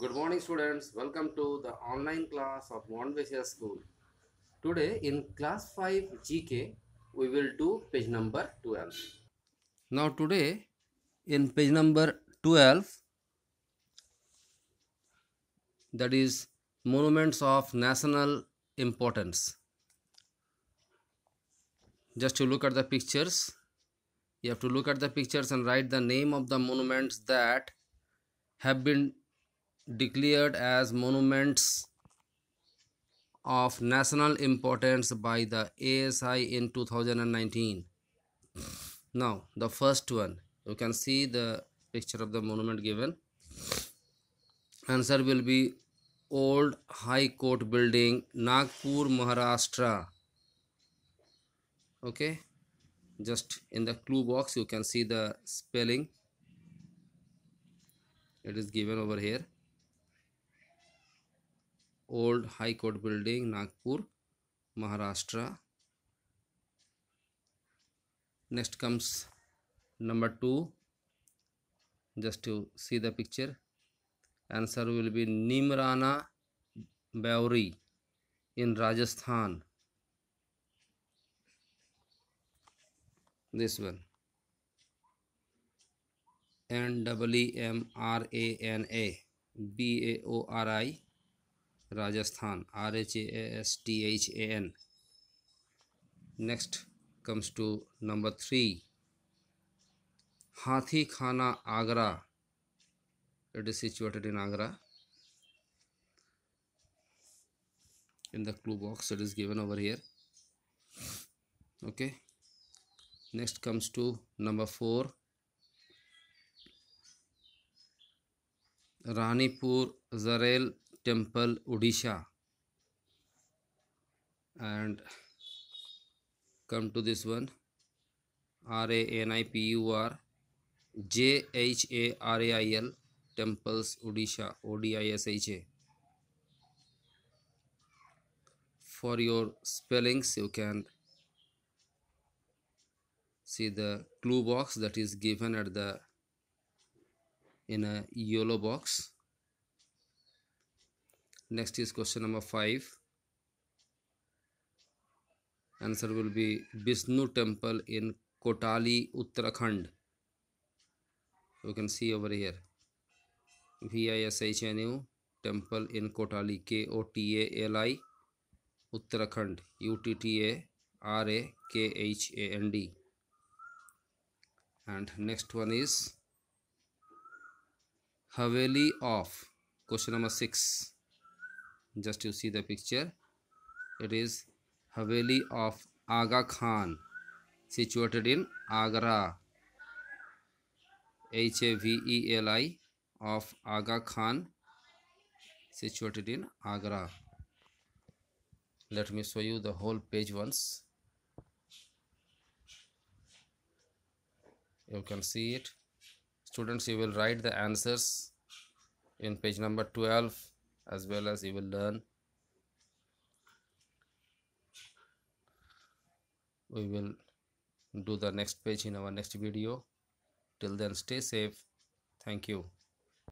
Good morning students. Welcome to the online class of Montvesia School. Today in class 5 GK, we will do page number 12. Now today in page number 12, that is Monuments of National Importance. Just to look at the pictures, you have to look at the pictures and write the name of the monuments that have been declared as monuments of national importance by the ASI in 2019. Now, the first one, you can see the picture of the monument given. Answer will be Old High Court Building, Nagpur, Maharashtra. Okay, just in the clue box, you can see the spelling. It is given over here. Old high court building Nagpur Maharashtra next comes number two just you see the picture answer will be Neemrana Baori in Rajasthan this one N W M R A N A B A O R I Rajasthan R H A S T H A N next comes to number three Hathi Khana Agra it is situated in Agra in the clue box it is given over here okay next comes to number four Ranipur Jharial temple odisha and come to this one r a n i p u r j h a r a i l temples odisha o d i s h a for your spellings you can see the clue box that is given at the in a yellow box next is question number 5 answer will be vishnu temple in kotali uttarakhand you can see over here vishnu temple in kotali k o t a l i uttarakhand u t t a r a k h a n d and next one is haveli of question number 6 just you see the picture it is Haveli of Aga Khan situated in Agra H-A-V-E-L-I of Aga Khan situated in Agra let me show you the whole page once you can see it students you will write the answers in page number 12 as well as you will learn we will do the next page in our next video till then stay safe thank you